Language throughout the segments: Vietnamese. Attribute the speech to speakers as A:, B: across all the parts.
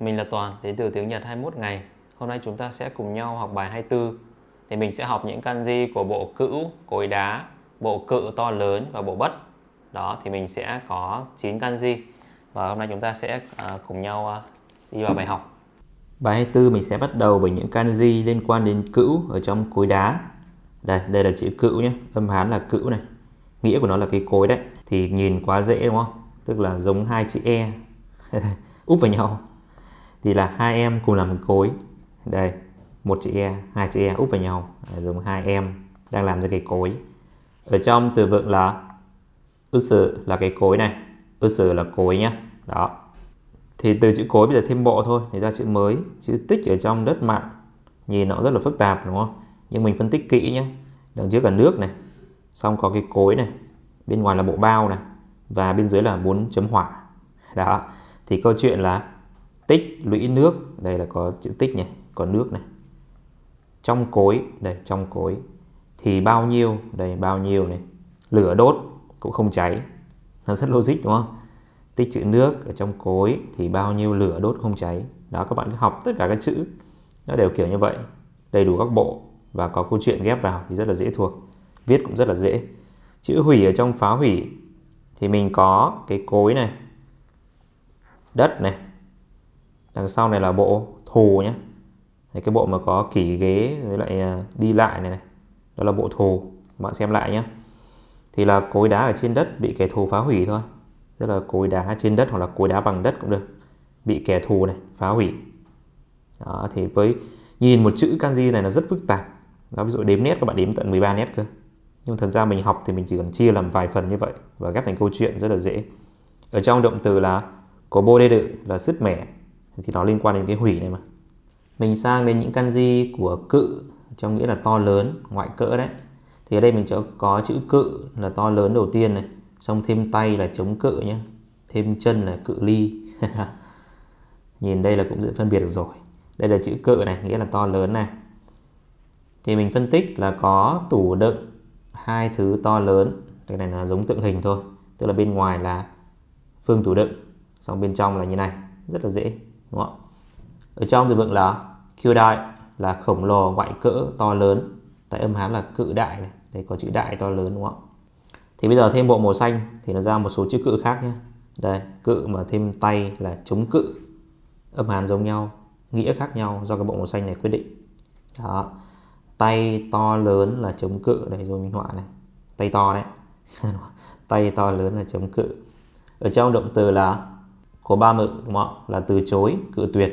A: Mình là Toàn, đến từ tiếng Nhật 21 ngày. Hôm nay chúng ta sẽ cùng nhau học bài 24. Thì mình sẽ học những kanji của bộ cữu, cối đá, bộ cự to lớn và bộ bất. Đó thì mình sẽ có 9 kanji. Và hôm nay chúng ta sẽ à, cùng nhau à, đi vào bài học. Bài 24 mình sẽ bắt đầu bởi những kanji liên quan đến cữu ở trong cối đá. Đây, đây là chữ cữu nhé, âm hán là cữu này. Nghĩa của nó là cái cối đấy. Thì nhìn quá dễ đúng không? Tức là giống hai chữ e úp vào nhau thì là hai em cùng làm một khối đây một chị e hai chị e úp vào nhau dùng hai em đang làm ra cái cối ở trong từ vựng là ư sử là cái cối này ư sử là cối nhá đó thì từ chữ cối bây giờ thêm bộ thôi thì ra chữ mới chữ tích ở trong đất mặn nhìn nó rất là phức tạp đúng không nhưng mình phân tích kỹ nhé đằng trước là nước này xong có cái cối này bên ngoài là bộ bao này và bên dưới là bốn chấm hỏa đó thì câu chuyện là tích lũy nước đây là có chữ tích nhỉ có nước này trong cối đây trong cối thì bao nhiêu đây bao nhiêu này lửa đốt cũng không cháy nó rất logic đúng không tích chữ nước ở trong cối thì bao nhiêu lửa đốt không cháy đó các bạn cứ học tất cả các chữ nó đều kiểu như vậy đầy đủ các bộ và có câu chuyện ghép vào thì rất là dễ thuộc viết cũng rất là dễ chữ hủy ở trong phá hủy thì mình có cái cối này đất này đằng sau này là bộ thù nhé Đấy, cái bộ mà có kỷ ghế với lại à, đi lại này này đó là bộ thù bạn xem lại nhé thì là cối đá ở trên đất bị kẻ thù phá hủy thôi tức là cối đá trên đất hoặc là cối đá bằng đất cũng được bị kẻ thù này phá hủy đó, thì với nhìn một chữ kanji này nó rất phức tạp đó ví dụ đếm nét các bạn đếm tận 13 nét cơ nhưng thật ra mình học thì mình chỉ cần chia làm vài phần như vậy và ghép thành câu chuyện rất là dễ ở trong động từ là có bô đê đự là sứt mẻ thì nó liên quan đến cái hủy này mà mình sang đến những kanji của cự trong nghĩa là to lớn ngoại cỡ đấy thì ở đây mình có chữ cự là to lớn đầu tiên này xong thêm tay là chống cự nhé thêm chân là cự ly nhìn đây là cũng dễ phân biệt được rồi đây là chữ cự này nghĩa là to lớn này thì mình phân tích là có tủ đựng hai thứ to lớn cái này là giống tượng hình thôi tức là bên ngoài là phương tủ đựng xong bên trong là như này rất là dễ đúng không ở trong từ vựng là kiêu đại là khổng lồ ngoại cỡ to lớn tại âm hán là cự đại này đây có chữ đại to lớn đúng không thì bây giờ thêm bộ màu xanh thì nó ra một số chữ cự khác nhé đây cự mà thêm tay là chống cự âm hán giống nhau nghĩa khác nhau do cái bộ màu xanh này quyết định đó tay to lớn là chống cự đây rồi minh họa này tay to đấy tay to lớn là chống cự ở trong động từ là của ba mực đúng không Là từ chối, cự tuyệt.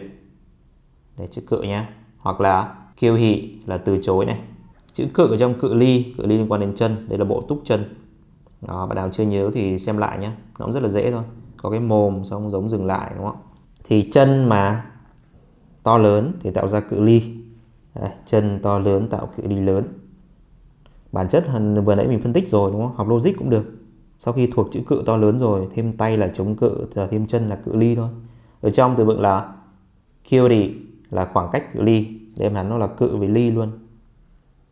A: Đấy, chữ cự nhé. Hoặc là kiêu hị là từ chối này. Chữ cự ở trong cự ly, cự ly liên quan đến chân. Đây là bộ túc chân. Đó, bạn nào chưa nhớ thì xem lại nhé. Nó cũng rất là dễ thôi. Có cái mồm xong giống dừng lại đúng không Thì chân mà to lớn thì tạo ra cự ly. Đấy, chân to lớn tạo cự ly lớn. Bản chất vừa nãy mình phân tích rồi đúng không? Học logic cũng được sau khi thuộc chữ cự to lớn rồi thêm tay là chống cự giờ thêm chân là cự ly thôi ở trong từ vựng là kyori là khoảng cách cự ly để em hắn nó là cự với ly luôn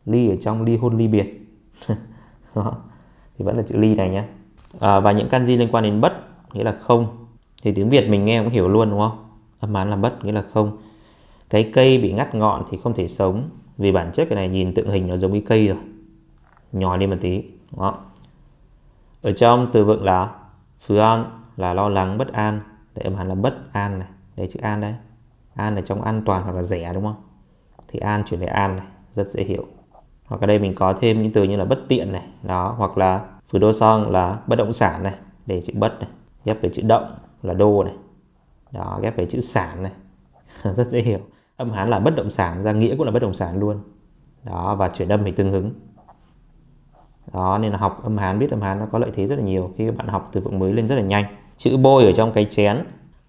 A: ly ở trong ly hôn ly biệt đó thì vẫn là chữ ly này nhé à, và những kanji liên quan đến bất nghĩa là không thì tiếng việt mình nghe cũng hiểu luôn đúng không âm án là bất nghĩa là không cái cây bị ngắt ngọn thì không thể sống vì bản chất cái này nhìn tượng hình nó giống cái cây rồi nhòi lên một tí đó ở trong từ vựng là Phương là lo lắng, bất an để âm hẳn là bất an này Đấy chữ an đấy An là trong an toàn hoặc là rẻ đúng không Thì an chuyển về an này Rất dễ hiểu Hoặc ở đây mình có thêm những từ như là bất tiện này Đó hoặc là Phứ đô song là bất động sản này Để chữ bất này Ghép với chữ động là đô này Đó ghép với chữ sản này Rất dễ hiểu Âm hán là bất động sản ra nghĩa cũng là bất động sản luôn Đó và chuyển âm hình tương ứng đó nên là học âm Hán biết âm Hán nó có lợi thế rất là nhiều khi các bạn học từ vựng mới lên rất là nhanh chữ bôi ở trong cái chén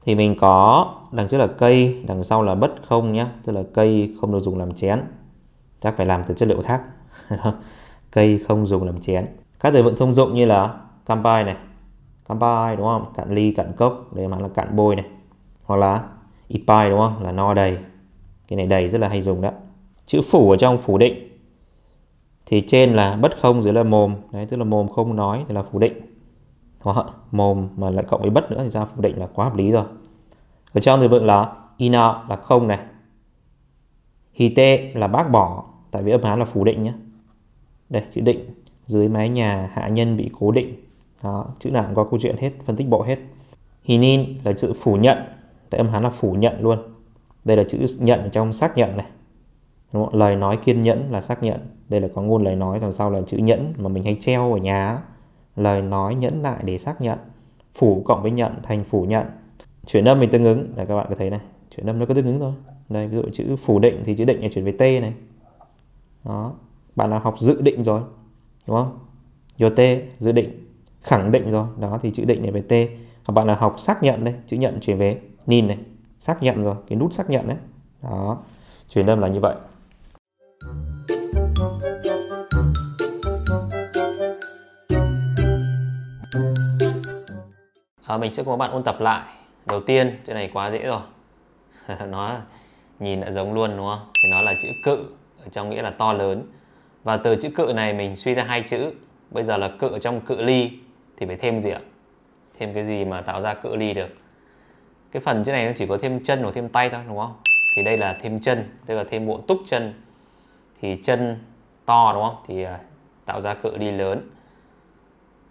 A: thì mình có đằng trước là cây đằng sau là bất không nhé tức là cây không được dùng làm chén chắc phải làm từ chất liệu khác cây không dùng làm chén các từ vựng thông dụng như là kampai này kampai đúng không cạn ly cạn cốc đây mà là cạn bôi này hoặc là ipai đúng không là no đầy cái này đầy rất là hay dùng đó chữ phủ ở trong phủ định thì trên là bất không dưới là mồm đấy tức là mồm không nói thì là phủ định đó mồm mà lại cộng với bất nữa thì ra phủ định là quá hợp lý rồi ở trong từ vựng là ina là không này hite là bác bỏ tại vì âm hán là phủ định nhé đây chữ định dưới mái nhà hạ nhân bị cố định đó chữ nào cũng có câu chuyện hết phân tích bộ hết hinin là chữ phủ nhận tại âm hán là phủ nhận luôn đây là chữ nhận trong xác nhận này Đúng không? lời nói kiên nhẫn là xác nhận đây là có ngôn lời nói đằng sau là chữ nhẫn mà mình hay treo ở nhà lời nói nhẫn lại để xác nhận phủ cộng với nhận thành phủ nhận chuyển âm mình tương ứng là các bạn có thấy này chuyển âm nó có tương ứng thôi đây ví dụ chữ phủ định thì chữ định là chuyển về t này đó bạn nào học dự định rồi đúng không vô t dự định khẳng định rồi đó thì chữ định này về t hoặc bạn nào học xác nhận đây chữ nhận chuyển về nhìn này xác nhận rồi cái nút xác nhận đấy đó chuyển âm là như vậy à, mình sẽ cùng các bạn ôn tập lại đầu tiên cái này quá dễ rồi nó nhìn đã giống luôn đúng không thì nó là chữ cự ở trong nghĩa là to lớn và từ chữ cự này mình suy ra hai chữ bây giờ là cự ở trong cự ly thì phải thêm gì ạ thêm cái gì mà tạo ra cự ly được cái phần chữ này nó chỉ có thêm chân hoặc thêm tay thôi đúng không thì đây là thêm chân tức là thêm bộ túc chân thì chân to đúng không thì à, tạo ra cự ly lớn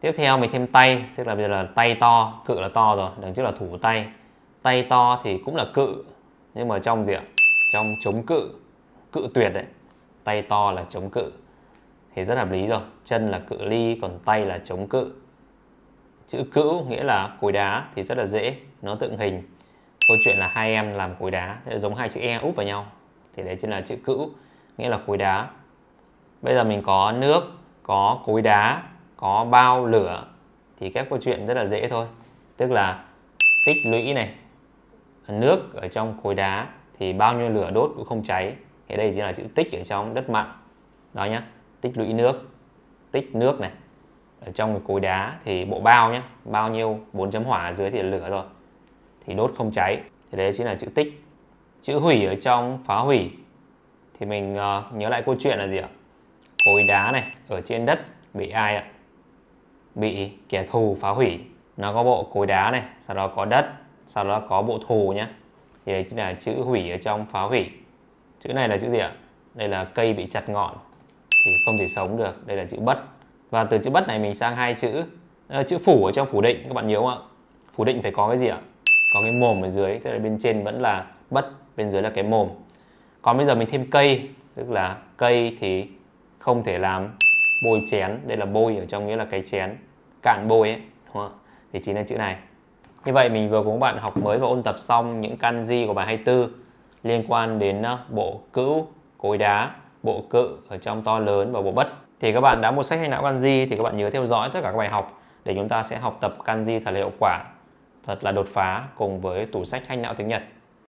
A: tiếp theo mình thêm tay tức là bây giờ là tay to cự là to rồi đằng trước là thủ tay tay to thì cũng là cự nhưng mà trong gì ạ trong chống cự cự tuyệt đấy tay to là chống cự thì rất hợp lý rồi chân là cự ly còn tay là chống cự chữ cữu nghĩa là cối đá thì rất là dễ nó tượng hình câu chuyện là hai em làm cối đá thế là giống hai chữ e úp vào nhau thì đấy chính là chữ cữu nghĩa là cối đá bây giờ mình có nước có cối đá có bao lửa thì các câu chuyện rất là dễ thôi tức là tích lũy này nước ở trong khối đá thì bao nhiêu lửa đốt cũng không cháy thì đây chính là chữ tích ở trong đất mặn đó nhá tích lũy nước tích nước này ở trong khối đá thì bộ bao nhá bao nhiêu bốn chấm hỏa ở dưới thì lửa rồi thì đốt không cháy thì đấy chính là chữ tích chữ hủy ở trong phá hủy thì mình uh, nhớ lại câu chuyện là gì ạ khối đá này ở trên đất bị ai ạ bị kẻ thù phá hủy nó có bộ cối đá này sau đó có đất sau đó có bộ thù nhé thì đây chính là chữ hủy ở trong phá hủy chữ này là chữ gì ạ đây là cây bị chặt ngọn thì không thể sống được đây là chữ bất và từ chữ bất này mình sang hai chữ chữ phủ ở trong phủ định các bạn nhớ không ạ phủ định phải có cái gì ạ có cái mồm ở dưới tức là bên trên vẫn là bất bên dưới là cái mồm còn bây giờ mình thêm cây tức là cây thì không thể làm bôi chén đây là bôi ở trong nghĩa là cái chén cạn bồi ấy đúng không? thì chính là chữ này như vậy mình vừa cùng bạn học mới và ôn tập xong những kanji của bài 24 liên quan đến ờ, bộ cữu, cối đá, bộ cự ở trong to lớn và bộ bất. Thì các bạn đã mua sách hay não kanji thì các bạn nhớ theo dõi tất cả các bài học để chúng ta sẽ học tập kanji thật là hiệu quả, thật là đột phá cùng với tủ sách hay não tiếng Nhật.